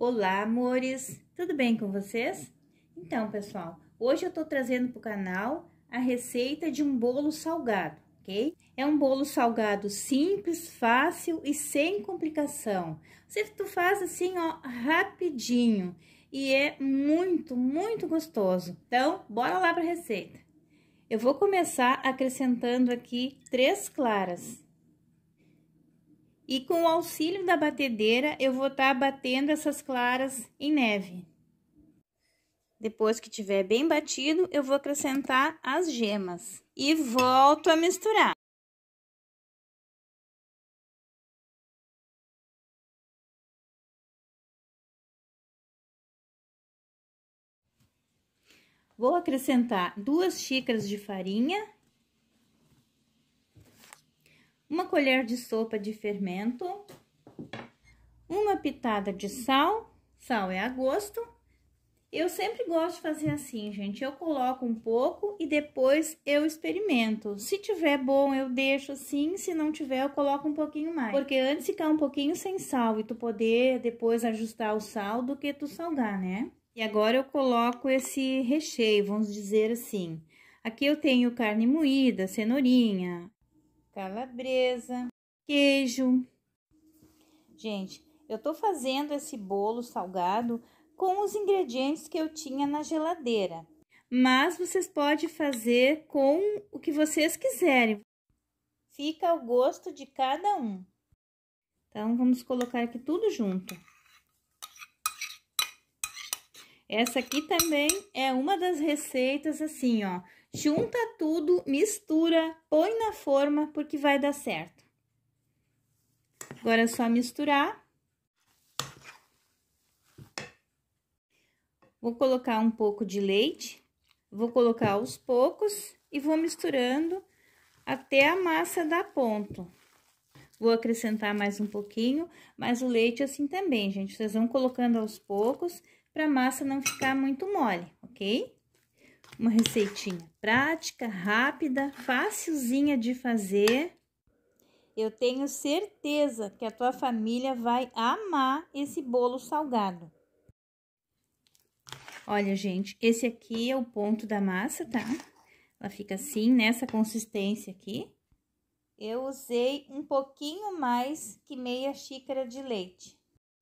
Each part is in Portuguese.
Olá, amores! Tudo bem com vocês? Então, pessoal, hoje eu tô trazendo pro canal a receita de um bolo salgado, ok? É um bolo salgado simples, fácil e sem complicação. Você tu faz assim, ó, rapidinho e é muito, muito gostoso. Então, bora lá pra receita. Eu vou começar acrescentando aqui três claras. E com o auxílio da batedeira, eu vou estar tá batendo essas claras em neve. Depois que tiver bem batido, eu vou acrescentar as gemas e volto a misturar. Vou acrescentar duas xícaras de farinha uma colher de sopa de fermento, uma pitada de sal, sal é a gosto. Eu sempre gosto de fazer assim, gente, eu coloco um pouco e depois eu experimento. Se tiver bom, eu deixo assim, se não tiver, eu coloco um pouquinho mais. Porque antes ficar um pouquinho sem sal e tu poder depois ajustar o sal do que tu salgar, né? E agora eu coloco esse recheio, vamos dizer assim. Aqui eu tenho carne moída, cenourinha, calabresa, queijo. Gente, eu tô fazendo esse bolo salgado com os ingredientes que eu tinha na geladeira, mas vocês podem fazer com o que vocês quiserem. Fica ao gosto de cada um. Então, vamos colocar aqui tudo junto. Essa aqui também é uma das receitas assim, ó, Junta tudo, mistura, põe na forma porque vai dar certo. Agora é só misturar. Vou colocar um pouco de leite, vou colocar aos poucos e vou misturando até a massa dar ponto. Vou acrescentar mais um pouquinho, mas o leite assim também, gente. Vocês vão colocando aos poucos para a massa não ficar muito mole, ok? Uma receitinha prática, rápida, facilzinha de fazer. Eu tenho certeza que a tua família vai amar esse bolo salgado. Olha, gente, esse aqui é o ponto da massa, tá? Ela fica assim, nessa consistência aqui. Eu usei um pouquinho mais que meia xícara de leite.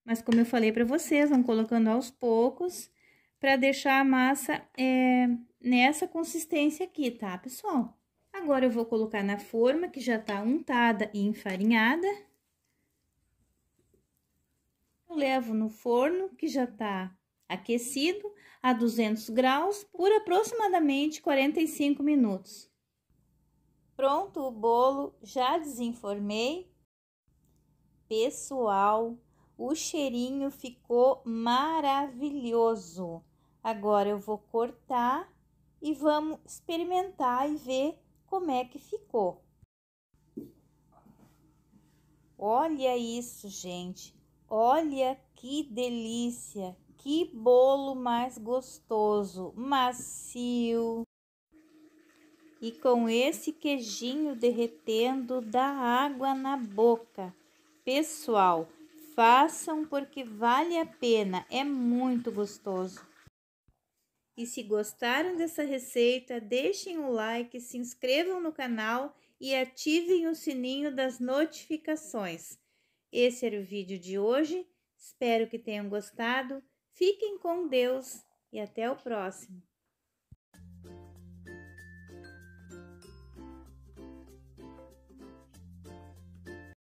Mas como eu falei para vocês, vão colocando aos poucos para deixar a massa é, nessa consistência aqui, tá, pessoal? Agora, eu vou colocar na forma, que já tá untada e enfarinhada. Eu levo no forno, que já tá aquecido, a 200 graus, por aproximadamente 45 minutos. Pronto o bolo, já desenformei. Pessoal, o cheirinho ficou maravilhoso. Agora eu vou cortar e vamos experimentar e ver como é que ficou. Olha isso, gente. Olha que delícia. Que bolo mais gostoso, macio. E com esse queijinho derretendo, dá água na boca. Pessoal, Façam porque vale a pena, é muito gostoso. E se gostaram dessa receita, deixem o like, se inscrevam no canal e ativem o sininho das notificações. Esse era o vídeo de hoje, espero que tenham gostado. Fiquem com Deus e até o próximo!